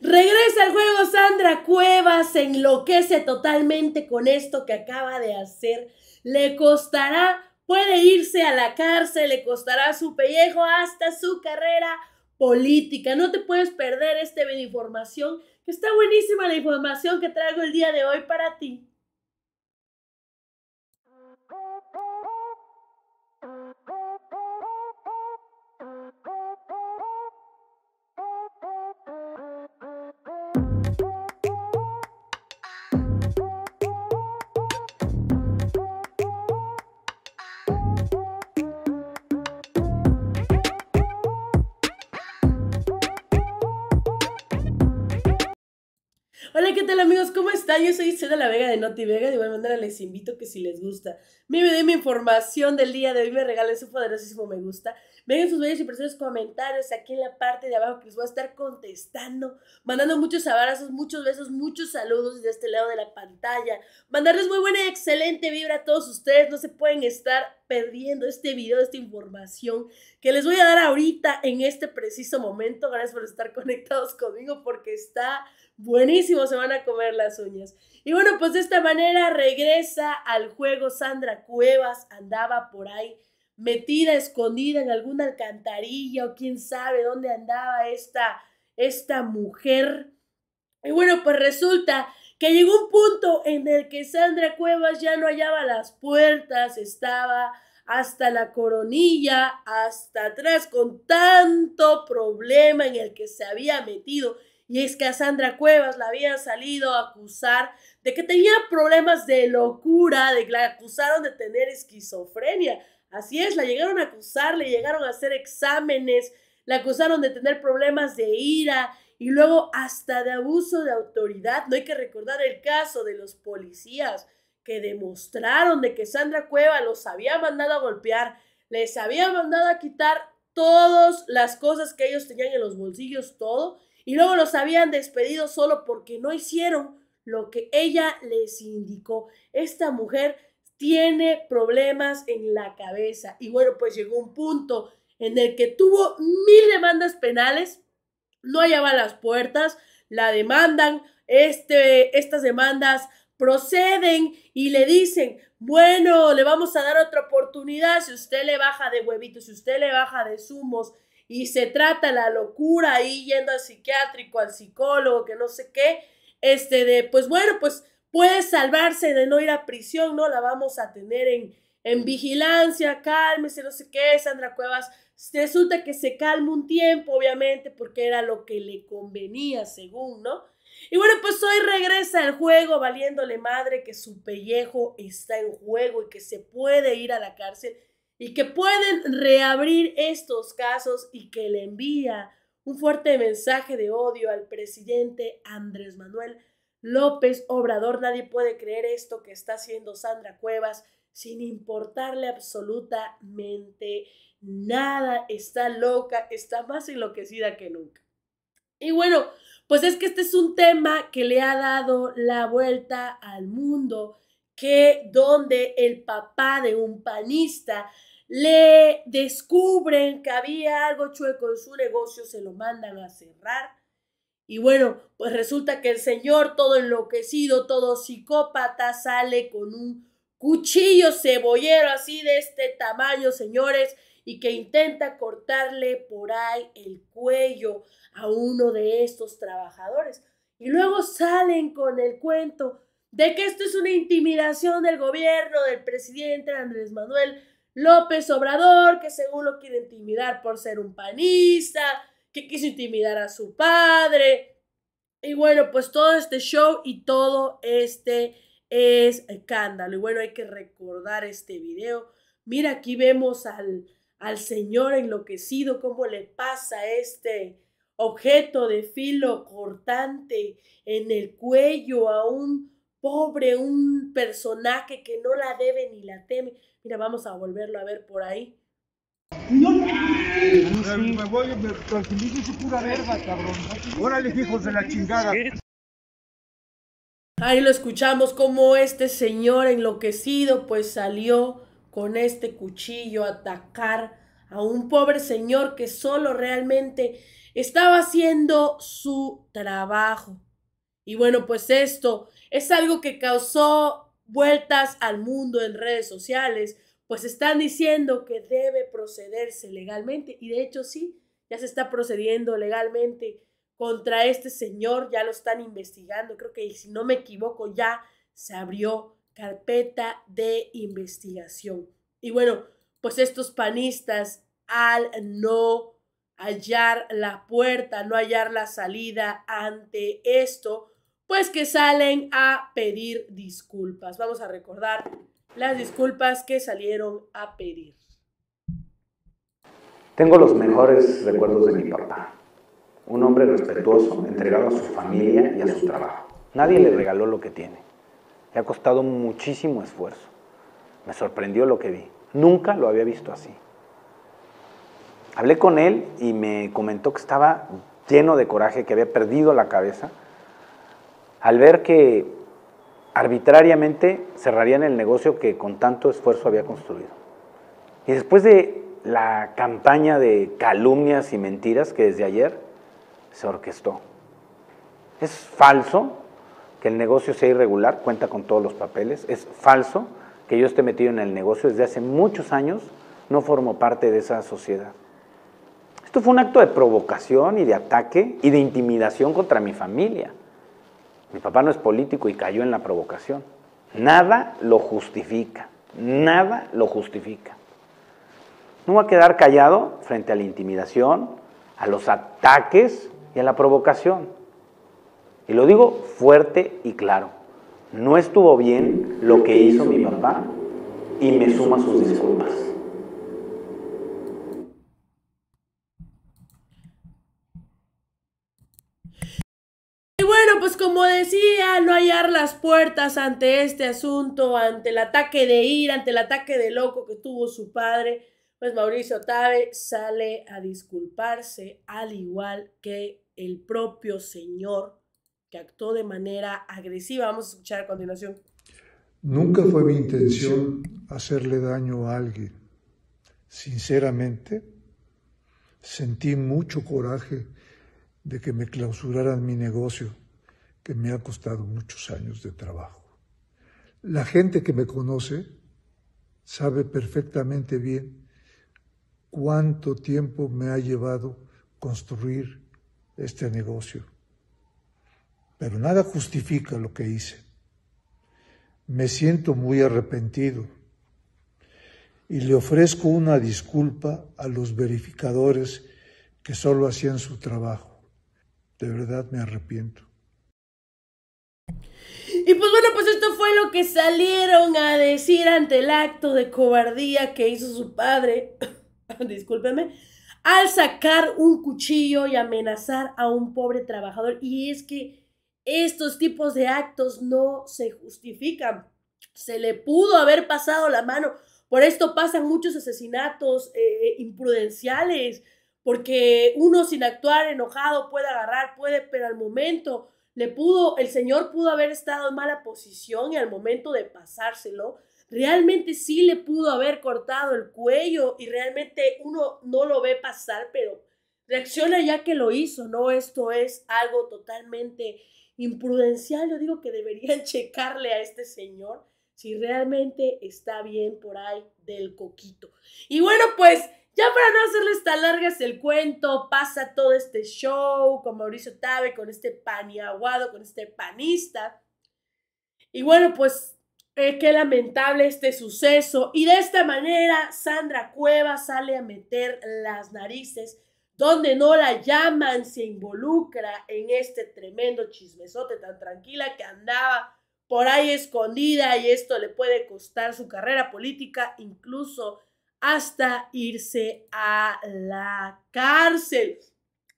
Regresa al juego Sandra Cuevas, se enloquece totalmente con esto que acaba de hacer. Le costará, puede irse a la cárcel, le costará su pellejo hasta su carrera política. No te puedes perder esta información, que está buenísima la información que traigo el día de hoy para ti. Hola, ¿qué tal amigos? ¿Cómo están? Yo soy Cena La Vega de Noti Vega. De igual manera les invito que si les gusta mi video y mi información del día de hoy me regalen su poderosísimo me gusta. Vengan sus bellos y preciosos comentarios aquí en la parte de abajo que les voy a estar contestando, mandando muchos abrazos, muchos besos, muchos saludos desde este lado de la pantalla. Mandarles muy buena y excelente vibra a todos ustedes. No se pueden estar perdiendo este video, esta información que les voy a dar ahorita en este preciso momento. Gracias por estar conectados conmigo porque está Buenísimo, se van a comer las uñas. Y bueno, pues de esta manera regresa al juego Sandra Cuevas, andaba por ahí metida, escondida en alguna alcantarilla o quién sabe dónde andaba esta, esta mujer. Y bueno, pues resulta que llegó un punto en el que Sandra Cuevas ya no hallaba las puertas, estaba hasta la coronilla, hasta atrás, con tanto problema en el que se había metido y es que a Sandra Cuevas la habían salido a acusar de que tenía problemas de locura, de que la acusaron de tener esquizofrenia. Así es, la llegaron a acusar, le llegaron a hacer exámenes, la acusaron de tener problemas de ira y luego hasta de abuso de autoridad. No hay que recordar el caso de los policías que demostraron de que Sandra Cueva los había mandado a golpear, les había mandado a quitar todas las cosas que ellos tenían en los bolsillos, todo, y luego los habían despedido solo porque no hicieron lo que ella les indicó. Esta mujer tiene problemas en la cabeza y bueno, pues llegó un punto en el que tuvo mil demandas penales, no hallaban las puertas, la demandan, este, estas demandas proceden y le dicen, bueno, le vamos a dar otra oportunidad si usted le baja de huevitos, si usted le baja de zumos, y se trata la locura ahí yendo al psiquiátrico, al psicólogo, que no sé qué, este de, pues bueno, pues puede salvarse de no ir a prisión, ¿no? La vamos a tener en, en vigilancia, cálmese, no sé qué, Sandra Cuevas. Resulta que se calma un tiempo, obviamente, porque era lo que le convenía, según, ¿no? Y bueno, pues hoy regresa al juego valiéndole madre que su pellejo está en juego y que se puede ir a la cárcel y que pueden reabrir estos casos y que le envía un fuerte mensaje de odio al presidente Andrés Manuel López Obrador. Nadie puede creer esto que está haciendo Sandra Cuevas sin importarle absolutamente nada. Está loca, está más enloquecida que nunca. Y bueno, pues es que este es un tema que le ha dado la vuelta al mundo que donde el papá de un panista le descubren que había algo chueco en su negocio, se lo mandan a cerrar. Y bueno, pues resulta que el señor, todo enloquecido, todo psicópata, sale con un cuchillo cebollero así de este tamaño, señores, y que intenta cortarle por ahí el cuello a uno de estos trabajadores. Y luego salen con el cuento de que esto es una intimidación del gobierno del presidente Andrés Manuel López Obrador, que según lo quiere intimidar por ser un panista, que quiso intimidar a su padre. Y bueno, pues todo este show y todo este es escándalo. Y bueno, hay que recordar este video. Mira, aquí vemos al, al señor enloquecido, cómo le pasa este objeto de filo cortante en el cuello a un pobre, un personaje que no la debe ni la teme. Mira, vamos a volverlo a ver por ahí. Órale, hijos de la chingada. Ahí lo escuchamos como este señor enloquecido pues salió con este cuchillo a atacar a un pobre señor que solo realmente estaba haciendo su trabajo. Y bueno, pues esto es algo que causó vueltas al mundo en redes sociales, pues están diciendo que debe procederse legalmente y de hecho sí, ya se está procediendo legalmente contra este señor, ya lo están investigando, creo que si no me equivoco ya se abrió carpeta de investigación. Y bueno, pues estos panistas al no hallar la puerta, no hallar la salida ante esto, pues que salen a pedir disculpas. Vamos a recordar las disculpas que salieron a pedir. Tengo los mejores recuerdos de mi papá. Un hombre respetuoso, entregado a su familia y a su trabajo. Nadie le regaló lo que tiene. Le ha costado muchísimo esfuerzo. Me sorprendió lo que vi. Nunca lo había visto así. Hablé con él y me comentó que estaba lleno de coraje, que había perdido la cabeza al ver que arbitrariamente cerrarían el negocio que con tanto esfuerzo había construido. Y después de la campaña de calumnias y mentiras que desde ayer se orquestó. Es falso que el negocio sea irregular, cuenta con todos los papeles. Es falso que yo esté metido en el negocio desde hace muchos años, no formo parte de esa sociedad. Esto fue un acto de provocación y de ataque y de intimidación contra mi familia. Mi papá no es político y cayó en la provocación. Nada lo justifica, nada lo justifica. No va a quedar callado frente a la intimidación, a los ataques y a la provocación. Y lo digo fuerte y claro. No estuvo bien lo que hizo mi papá y me suma sus disculpas. como decía, no hallar las puertas ante este asunto, ante el ataque de ira, ante el ataque de loco que tuvo su padre, pues Mauricio Tabe sale a disculparse, al igual que el propio señor que actuó de manera agresiva. Vamos a escuchar a continuación. Nunca fue mi intención hacerle daño a alguien. Sinceramente, sentí mucho coraje de que me clausuraran mi negocio que me ha costado muchos años de trabajo. La gente que me conoce sabe perfectamente bien cuánto tiempo me ha llevado construir este negocio. Pero nada justifica lo que hice. Me siento muy arrepentido y le ofrezco una disculpa a los verificadores que solo hacían su trabajo. De verdad me arrepiento. que salieron a decir ante el acto de cobardía que hizo su padre, discúlpeme, al sacar un cuchillo y amenazar a un pobre trabajador. Y es que estos tipos de actos no se justifican. Se le pudo haber pasado la mano. Por esto pasan muchos asesinatos eh, eh, imprudenciales, porque uno sin actuar enojado puede agarrar, puede, pero al momento le pudo, el Señor pudo haber estado en mala posición y al momento de pasárselo, realmente sí le pudo haber cortado el cuello y realmente uno no lo ve pasar, pero reacciona ya que lo hizo, ¿no? Esto es algo totalmente imprudencial. Yo digo que deberían checarle a este señor si realmente está bien por ahí del coquito. Y bueno, pues ya para no hacerles tan largas el cuento, pasa todo este show con Mauricio Tabe, con este paniaguado, con este panista. Y bueno, pues eh, qué lamentable este suceso. Y de esta manera, Sandra Cueva sale a meter las narices donde no la llaman, se involucra en este tremendo chismesote tan tranquila que andaba por ahí escondida y esto le puede costar su carrera política, incluso hasta irse a la cárcel.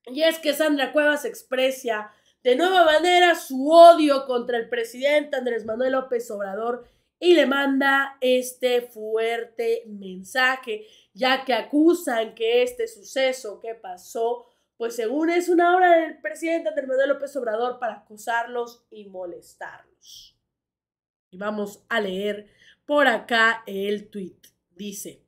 Y es que Sandra Cuevas expresa de nueva manera su odio contra el presidente Andrés Manuel López Obrador y le manda este fuerte mensaje, ya que acusan que este suceso que pasó, pues según es una obra del presidente Andrés Manuel López Obrador para acusarlos y molestarlos. Y vamos a leer por acá el tuit. Dice,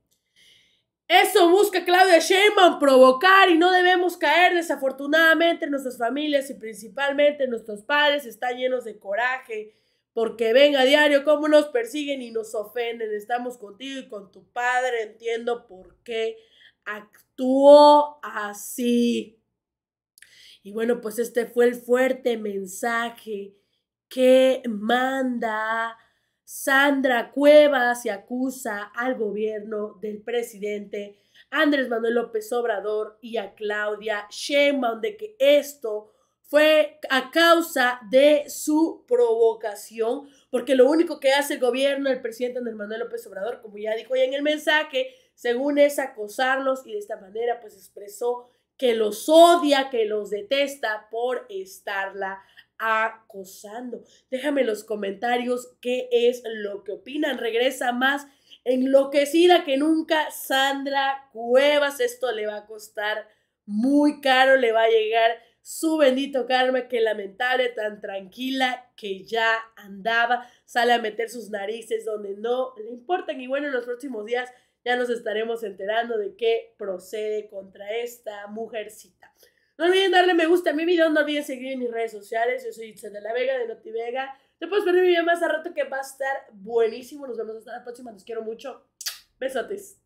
eso busca Claudia Sheinbaum provocar y no debemos caer. Desafortunadamente, nuestras familias y principalmente nuestros padres están llenos de coraje porque ven a diario cómo nos persiguen y nos ofenden. Estamos contigo y con tu padre. Entiendo por qué actuó así. Y bueno, pues este fue el fuerte mensaje que manda Sandra Cuevas se acusa al gobierno del presidente Andrés Manuel López Obrador y a Claudia Sheinbaum de que esto fue a causa de su provocación, porque lo único que hace el gobierno del presidente Andrés Manuel López Obrador, como ya dijo ya en el mensaje, según es acosarlos y de esta manera pues expresó que los odia, que los detesta por estarla acosando. Déjame en los comentarios qué es lo que opinan. Regresa más enloquecida que nunca Sandra Cuevas. Esto le va a costar muy caro, le va a llegar su bendito karma, que lamentable, tan tranquila que ya andaba, sale a meter sus narices donde no le importan. Y bueno, en los próximos días ya nos estaremos enterando de qué procede contra esta mujercita. No olviden darle me gusta a mi video, no olviden seguir en mis redes sociales. Yo soy de la Vega, de Vega. No puedes perder mi video más a rato que va a estar buenísimo. Nos vemos hasta la próxima. Los quiero mucho. Besotes.